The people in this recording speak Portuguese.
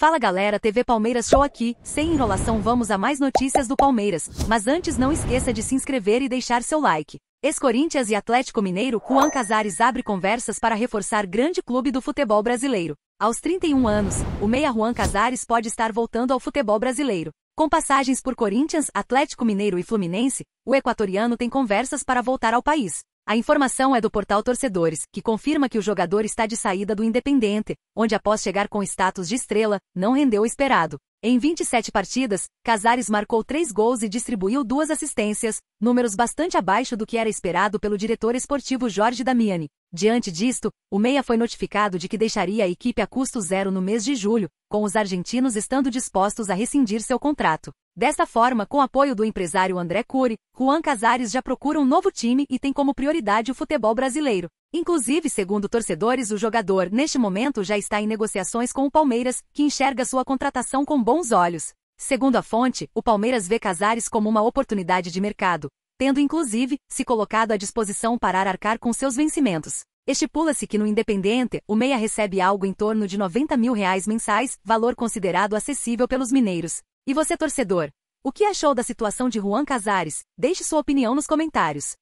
Fala galera, TV Palmeiras Show aqui. Sem enrolação, vamos a mais notícias do Palmeiras. Mas antes, não esqueça de se inscrever e deixar seu like. Ex-Corinthians e Atlético Mineiro, Juan Casares abre conversas para reforçar grande clube do futebol brasileiro. Aos 31 anos, o meia Juan Casares pode estar voltando ao futebol brasileiro. Com passagens por Corinthians, Atlético Mineiro e Fluminense, o equatoriano tem conversas para voltar ao país. A informação é do portal Torcedores, que confirma que o jogador está de saída do Independente, onde após chegar com status de estrela, não rendeu o esperado. Em 27 partidas, Casares marcou três gols e distribuiu duas assistências, números bastante abaixo do que era esperado pelo diretor esportivo Jorge Damiani. Diante disto, o Meia foi notificado de que deixaria a equipe a custo zero no mês de julho, com os argentinos estando dispostos a rescindir seu contrato. Desta forma, com apoio do empresário André Cury, Juan Casares já procura um novo time e tem como prioridade o futebol brasileiro. Inclusive, segundo torcedores, o jogador, neste momento, já está em negociações com o Palmeiras, que enxerga sua contratação com bons olhos. Segundo a fonte, o Palmeiras vê Casares como uma oportunidade de mercado, tendo inclusive se colocado à disposição para arcar com seus vencimentos. Estipula-se que no Independente, o Meia recebe algo em torno de 90 mil reais mensais, valor considerado acessível pelos mineiros. E você torcedor, o que achou da situação de Juan Casares? Deixe sua opinião nos comentários.